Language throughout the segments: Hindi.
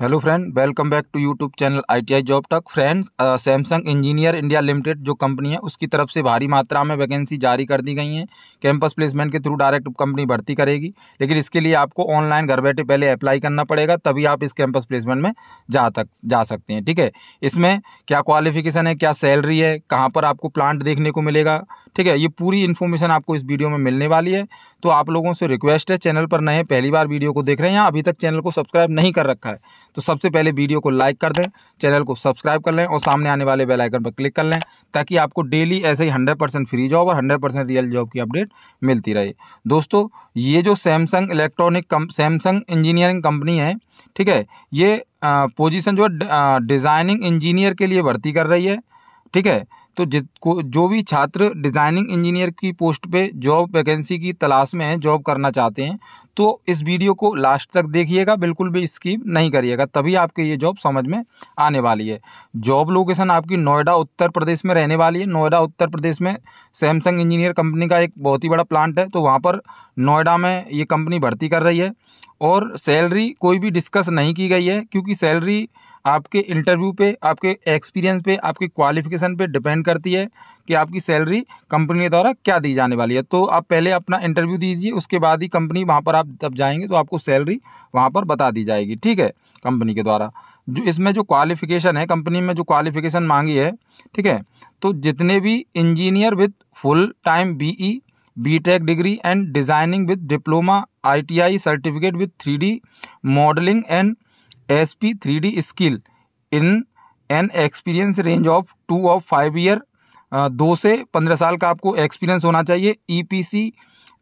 hello friend welcome back to YouTube channel ITI job टक friends Samsung engineer India limited जो कंपनी है उसकी तरफ से भारी मात्रा में वैकेंसी जारी कर दी गई है कैंपस प्लेसमेंट के थ्रू डायरेक्ट कंपनी भर्ती करेगी लेकिन इसके लिए आपको ऑनलाइन घर बैठे पहले अप्लाई करना पड़ेगा तभी आप इस कैंपस प्लेसमेंट में जा तक जा सकते हैं ठीक है इसमें क्या क्वालिफिकेशन है क्या सैलरी है कहाँ पर आपको प्लांट देखने को मिलेगा ठीक है ये पूरी इन्फॉर्मेशन आपको इस वीडियो में मिलने वाली है तो आप लोगों से रिक्वेस्ट है चैनल पर नए पहली बार वीडियो को देख रहे हैं या अभी तक चैनल को सब्सक्राइब नहीं कर रखा है तो सबसे पहले वीडियो को लाइक कर दें चैनल को सब्सक्राइब कर लें और सामने आने वाले बेल आइकन पर क्लिक कर लें ताकि आपको डेली ऐसे ही हंड्रेड परसेंट फ्री जॉब और हंड्रेड परसेंट रियल जॉब की अपडेट मिलती रहे दोस्तों ये जो Samsung electronic Samsung engineering company है ठीक है ये पोजीशन जो है डिज़ाइनिंग इंजीनियर के लिए भर्ती कर रही है ठीक है तो जिसको जो भी छात्र डिज़ाइनिंग इंजीनियर की पोस्ट पे जॉब वैकेंसी की तलाश में हैं जॉब करना चाहते हैं तो इस वीडियो को लास्ट तक देखिएगा बिल्कुल भी स्कीप नहीं करिएगा तभी आपके ये जॉब समझ में आने वाली है जॉब लोकेशन आपकी नोएडा उत्तर प्रदेश में रहने वाली है नोएडा उत्तर प्रदेश में सैमसंग इंजीनियर कंपनी का एक बहुत ही बड़ा प्लांट है तो वहाँ पर नोएडा में ये कंपनी भर्ती कर रही है और सैलरी कोई भी डिस्कस नहीं की गई है क्योंकि सैलरी आपके इंटरव्यू पे आपके एक्सपीरियंस पे आपके क्वालिफिकेशन पे डिपेंड करती है कि आपकी सैलरी कंपनी के द्वारा क्या दी जाने वाली है तो आप पहले अपना इंटरव्यू दीजिए उसके बाद ही कंपनी वहाँ पर आप जब जाएंगे तो आपको सैलरी वहाँ पर बता दी जाएगी ठीक है कंपनी के द्वारा जो इसमें जो क्वालिफिकेशन है कंपनी में जो क्वालिफिकेशन मांगी है ठीक है तो जितने भी engineer with full time B E B degree and designing with diploma ITI certificate with three D modelling and S P three D skill in an experience range of two of five year दो से पंद्रह साल का आपको एक्सपीरियंस होना चाहिए E P C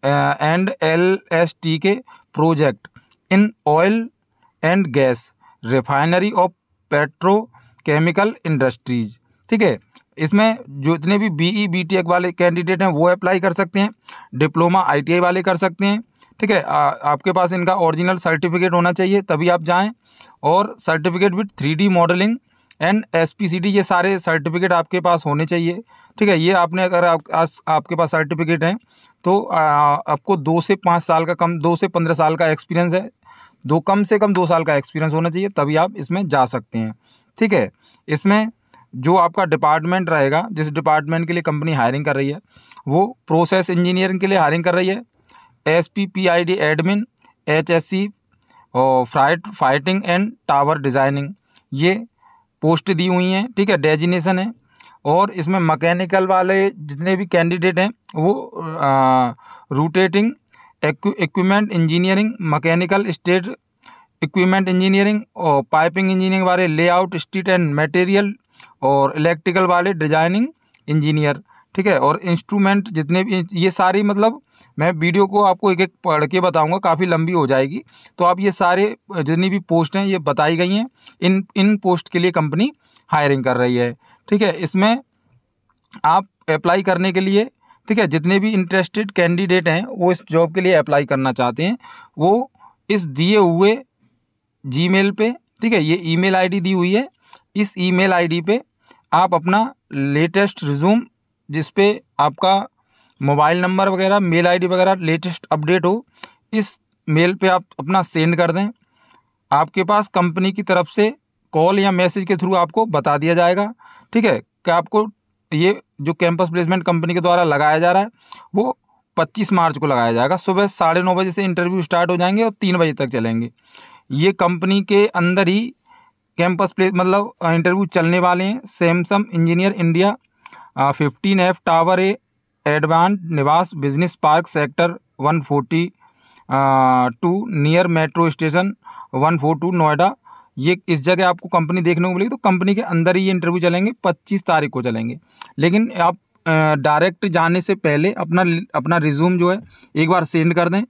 and L S T के project in oil and gas refinery of petrochemical industries ठीक है इसमें जो इतने भी बीई बीटेक e, e वाले कैंडिडेट हैं वो अप्लाई कर सकते हैं डिप्लोमा आईटीआई वाले कर सकते हैं ठीक है आपके पास इनका ओरिजिनल सर्टिफिकेट होना चाहिए तभी आप जाएँ और certificate with three modelling and S P C D ये सारे सर्टिफिकेट आपके पास होने चाहिए ठीक है ये आपने अगर आप, आस, आपके पास सर्टिफिकेट हैं तो आ, आपको दो से पाँच साल का कम दो से पंद्रह साल का एक्सपीरियंस है दो कम से कम दो साल का एक्सपीरियंस होना चाहिए तभी आप इसमें जा सकते हैं ठीक है इसमें जो आपका डिपार्टमेंट रहेगा जिस डिपार्टमेंट के लिए कंपनी हायरिंग कर रही है वो प्रोसेस इंजीनियरिंग के लिए हायरिंग कर रही है S P P I D admin H S C और freight fighting and tower designing ये पोस्ट दी हुई हैं ठीक है डेजिनेशन है और इसमें मकैनिकल वाले जितने भी कैंडिडेट हैं वो rotating equipment engineering mechanical state equipment engineering और पाइपिंग इंजीनियरिंग वाले लेआउट स्ट्रीट एंड मटेरियल और इलेक्ट्रिकल वाले डिजाइनिंग इंजीनियर ठीक है और इंस्ट्रूमेंट जितने भी ये सारी मतलब मैं वीडियो को आपको एक एक पढ़ के बताऊंगा काफ़ी लंबी हो जाएगी तो आप ये सारे जितनी भी पोस्ट हैं ये बताई गई हैं इन इन पोस्ट के लिए कंपनी हायरिंग कर रही है ठीक है इसमें आप अप्लाई करने के लिए ठीक है जितने भी इंटरेस्टेड कैंडिडेट हैं वो इस जॉब के लिए अप्लाई करना चाहते हैं वो इस दिए हुए जी मेल ठीक है ये ई मेल दी हुई है इस ई मेल पे आप अपना लेटेस्ट रिज्यूम जिस पे आपका मोबाइल नंबर वगैरह मेल आईडी वगैरह लेटेस्ट अपडेट हो इस मेल पे आप अपना सेंड कर दें आपके पास कंपनी की तरफ से कॉल या मैसेज के थ्रू आपको बता दिया जाएगा ठीक है कि आपको ये जो कैंपस प्लेसमेंट कंपनी के द्वारा लगाया जा रहा है वो पच्चीस मार्च को लगाया जाएगा सुबह साढ़े नौ बजे से इंटरव्यू स्टार्ट हो जाएंगे और तीन बजे तक चलेंगे ये कंपनी के अंदर ही कैंपस प्लेस मतलब इंटरव्यू चलने वाले हैं Samsung engineer India fifteen F tower A Advant Navis business park sector one forty two near metro station one four two Noida ये इस जगह आपको कंपनी देखने को मिलेगी तो कंपनी के अंदर ही ये इंटरव्यू चलेंगे पच्चीस तारीख को चलेंगे लेकिन आप डायरेक्ट जाने से पहले अपना अपना रिज्यूम जो है एक बार सेंड कर दें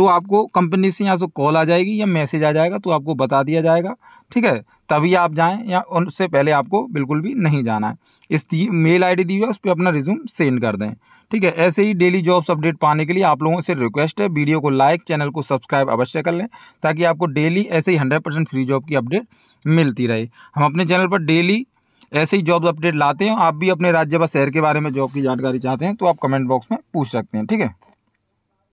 तो आपको कंपनी से यहाँ से कॉल आ जाएगी या मैसेज आ जाएगा तो आपको बता दिया जाएगा ठीक है तभी आप जाएँ या उससे पहले आपको बिल्कुल भी नहीं जाना है इस मेल आईडी दी हुई है उस पर अपना रिज्यूम सेंड कर दें ठीक है ऐसे ही डेली जॉब्स अपडेट पाने के लिए आप लोगों से रिक्वेस्ट है वीडियो को लाइक चैनल को सब्सक्राइब अवश्य कर लें ताकि आपको डेली ऐसे ही हंड्रेड परसेंट फ्री जॉब की अपडेट मिलती रहे हम अपने चैनल पर डेली ऐसे ही जॉब्स अपडेट लाते हैं आप भी अपने राज्य व शहर के बारे में जॉब की जानकारी चाहते हैं तो आप कमेंट बॉक्स में पूछ सकते हैं ठीक है